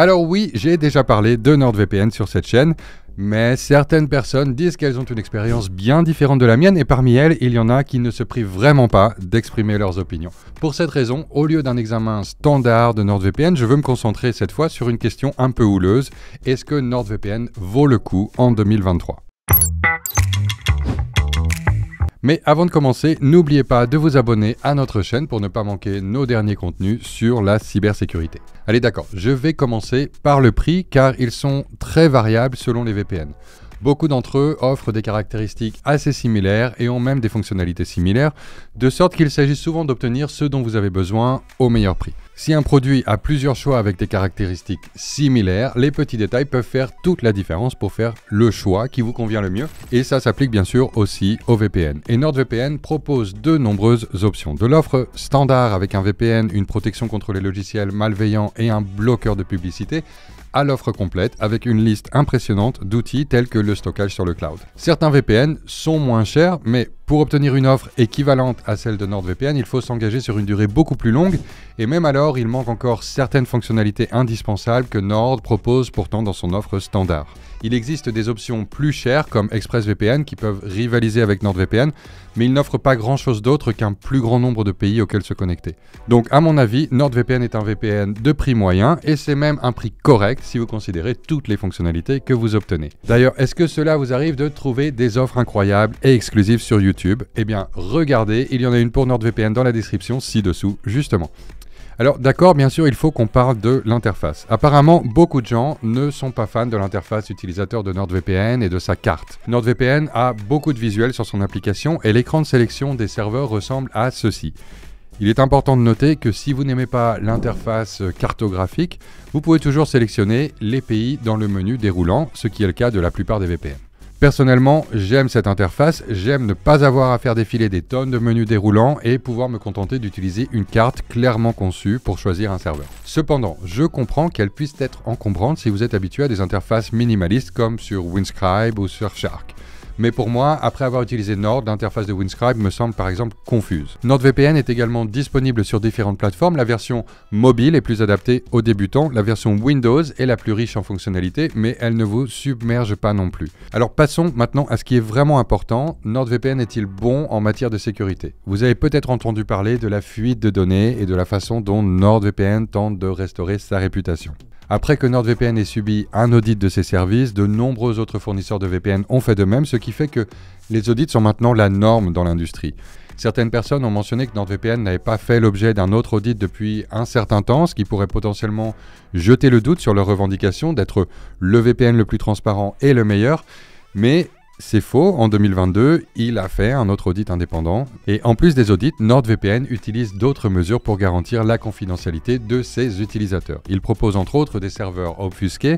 Alors oui, j'ai déjà parlé de NordVPN sur cette chaîne, mais certaines personnes disent qu'elles ont une expérience bien différente de la mienne et parmi elles, il y en a qui ne se privent vraiment pas d'exprimer leurs opinions. Pour cette raison, au lieu d'un examen standard de NordVPN, je veux me concentrer cette fois sur une question un peu houleuse. Est-ce que NordVPN vaut le coup en 2023 mais avant de commencer, n'oubliez pas de vous abonner à notre chaîne pour ne pas manquer nos derniers contenus sur la cybersécurité. Allez d'accord, je vais commencer par le prix car ils sont très variables selon les VPN. Beaucoup d'entre eux offrent des caractéristiques assez similaires et ont même des fonctionnalités similaires, de sorte qu'il s'agit souvent d'obtenir ce dont vous avez besoin au meilleur prix. Si un produit a plusieurs choix avec des caractéristiques similaires, les petits détails peuvent faire toute la différence pour faire le choix qui vous convient le mieux, et ça s'applique bien sûr aussi au VPN. Et NordVPN propose de nombreuses options. De l'offre standard avec un VPN, une protection contre les logiciels malveillants et un bloqueur de publicité, à l'offre complète avec une liste impressionnante d'outils tels que le stockage sur le cloud. Certains VPN sont moins chers, mais pour obtenir une offre équivalente à celle de NordVPN, il faut s'engager sur une durée beaucoup plus longue et même alors, il manque encore certaines fonctionnalités indispensables que Nord propose pourtant dans son offre standard. Il existe des options plus chères comme ExpressVPN qui peuvent rivaliser avec NordVPN, mais il n'offre pas grand-chose d'autre qu'un plus grand nombre de pays auxquels se connecter. Donc à mon avis, NordVPN est un VPN de prix moyen et c'est même un prix correct si vous considérez toutes les fonctionnalités que vous obtenez. D'ailleurs, est-ce que cela vous arrive de trouver des offres incroyables et exclusives sur YouTube et eh bien, regardez, il y en a une pour NordVPN dans la description ci-dessous, justement. Alors d'accord, bien sûr, il faut qu'on parle de l'interface. Apparemment, beaucoup de gens ne sont pas fans de l'interface utilisateur de NordVPN et de sa carte. NordVPN a beaucoup de visuels sur son application et l'écran de sélection des serveurs ressemble à ceci. Il est important de noter que si vous n'aimez pas l'interface cartographique, vous pouvez toujours sélectionner les pays dans le menu déroulant, ce qui est le cas de la plupart des VPN. Personnellement, j'aime cette interface, j'aime ne pas avoir à faire défiler des tonnes de menus déroulants et pouvoir me contenter d'utiliser une carte clairement conçue pour choisir un serveur. Cependant, je comprends qu'elle puisse être encombrante si vous êtes habitué à des interfaces minimalistes comme sur Winscribe ou sur Shark. Mais pour moi, après avoir utilisé Nord, l'interface de Windscribe me semble par exemple confuse. NordVPN est également disponible sur différentes plateformes. La version mobile est plus adaptée aux débutants. La version Windows est la plus riche en fonctionnalités, mais elle ne vous submerge pas non plus. Alors passons maintenant à ce qui est vraiment important. NordVPN est-il bon en matière de sécurité Vous avez peut-être entendu parler de la fuite de données et de la façon dont NordVPN tente de restaurer sa réputation. Après que NordVPN ait subi un audit de ses services, de nombreux autres fournisseurs de VPN ont fait de même, ce qui fait que les audits sont maintenant la norme dans l'industrie. Certaines personnes ont mentionné que NordVPN n'avait pas fait l'objet d'un autre audit depuis un certain temps, ce qui pourrait potentiellement jeter le doute sur leur revendication d'être le VPN le plus transparent et le meilleur. Mais c'est faux, en 2022, il a fait un autre audit indépendant, et en plus des audits, NordVPN utilise d'autres mesures pour garantir la confidentialité de ses utilisateurs. Il propose entre autres des serveurs obfusqués,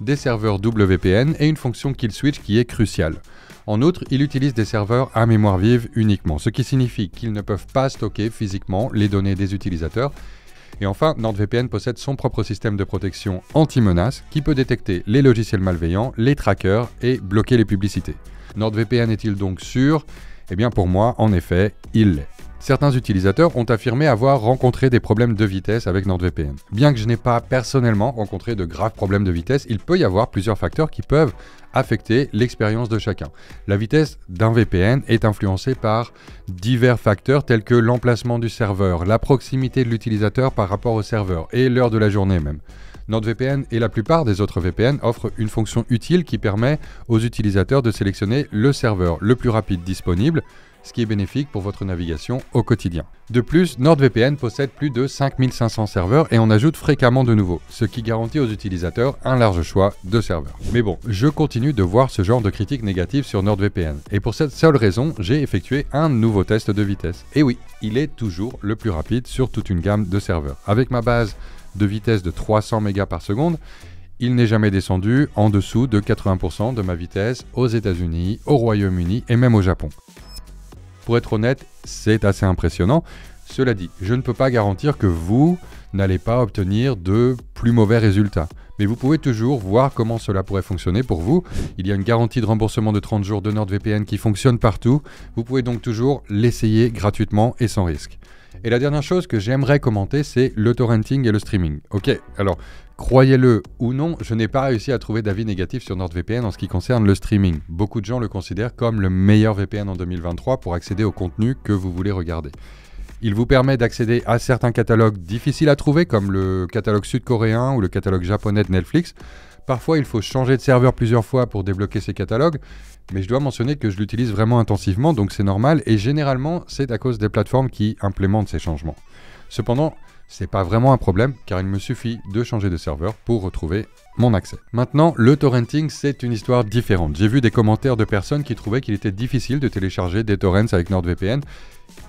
des serveurs WPN et une fonction kill switch qui est cruciale. En outre, il utilise des serveurs à mémoire vive uniquement, ce qui signifie qu'ils ne peuvent pas stocker physiquement les données des utilisateurs et enfin, NordVPN possède son propre système de protection anti-menace qui peut détecter les logiciels malveillants, les trackers et bloquer les publicités. NordVPN est-il donc sûr Eh bien pour moi, en effet, il l'est certains utilisateurs ont affirmé avoir rencontré des problèmes de vitesse avec NordVPN. Bien que je n'ai pas personnellement rencontré de graves problèmes de vitesse, il peut y avoir plusieurs facteurs qui peuvent affecter l'expérience de chacun. La vitesse d'un VPN est influencée par divers facteurs tels que l'emplacement du serveur, la proximité de l'utilisateur par rapport au serveur et l'heure de la journée même. NordVPN et la plupart des autres VPN offrent une fonction utile qui permet aux utilisateurs de sélectionner le serveur le plus rapide disponible ce qui est bénéfique pour votre navigation au quotidien. De plus, NordVPN possède plus de 5500 serveurs et on ajoute fréquemment de nouveaux, ce qui garantit aux utilisateurs un large choix de serveurs. Mais bon, je continue de voir ce genre de critiques négatives sur NordVPN, et pour cette seule raison, j'ai effectué un nouveau test de vitesse. Et oui, il est toujours le plus rapide sur toute une gamme de serveurs. Avec ma base de vitesse de 300 mégas par seconde, il n'est jamais descendu en dessous de 80% de ma vitesse aux États-Unis, au Royaume-Uni et même au Japon. Pour être honnête, c'est assez impressionnant. Cela dit, je ne peux pas garantir que vous n'allez pas obtenir de plus mauvais résultats mais vous pouvez toujours voir comment cela pourrait fonctionner pour vous. Il y a une garantie de remboursement de 30 jours de NordVPN qui fonctionne partout. Vous pouvez donc toujours l'essayer gratuitement et sans risque. Et la dernière chose que j'aimerais commenter, c'est le torrenting et le streaming. Ok, alors Croyez-le ou non, je n'ai pas réussi à trouver d'avis négatif sur NordVPN en ce qui concerne le streaming. Beaucoup de gens le considèrent comme le meilleur VPN en 2023 pour accéder au contenu que vous voulez regarder. Il vous permet d'accéder à certains catalogues difficiles à trouver, comme le catalogue sud-coréen ou le catalogue japonais de Netflix. Parfois, il faut changer de serveur plusieurs fois pour débloquer ces catalogues, mais je dois mentionner que je l'utilise vraiment intensivement, donc c'est normal, et généralement, c'est à cause des plateformes qui implémentent ces changements. Cependant, c'est pas vraiment un problème car il me suffit de changer de serveur pour retrouver mon accès. Maintenant, le torrenting, c'est une histoire différente. J'ai vu des commentaires de personnes qui trouvaient qu'il était difficile de télécharger des torrents avec NordVPN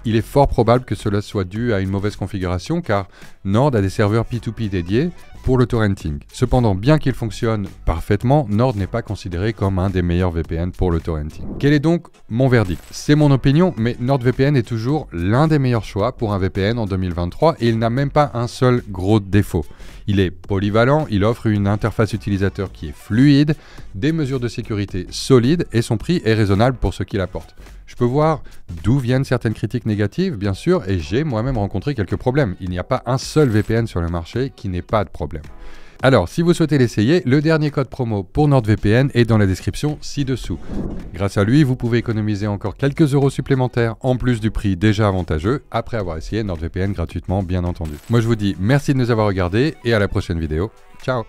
il est fort probable que cela soit dû à une mauvaise configuration car Nord a des serveurs P2P dédiés pour le torrenting. Cependant, bien qu'il fonctionne parfaitement, Nord n'est pas considéré comme un des meilleurs VPN pour le torrenting. Quel est donc mon verdict C'est mon opinion, mais NordVPN est toujours l'un des meilleurs choix pour un VPN en 2023 et il n'a même pas un seul gros défaut. Il est polyvalent, il offre une interface utilisateur qui est fluide, des mesures de sécurité solides et son prix est raisonnable pour ce qu'il apporte. Je peux voir d'où viennent certaines critiques négatives, bien sûr, et j'ai moi-même rencontré quelques problèmes. Il n'y a pas un seul VPN sur le marché qui n'ait pas de problème. Alors, si vous souhaitez l'essayer, le dernier code promo pour NordVPN est dans la description ci-dessous. Grâce à lui, vous pouvez économiser encore quelques euros supplémentaires en plus du prix déjà avantageux après avoir essayé NordVPN gratuitement, bien entendu. Moi, je vous dis merci de nous avoir regardés et à la prochaine vidéo. Ciao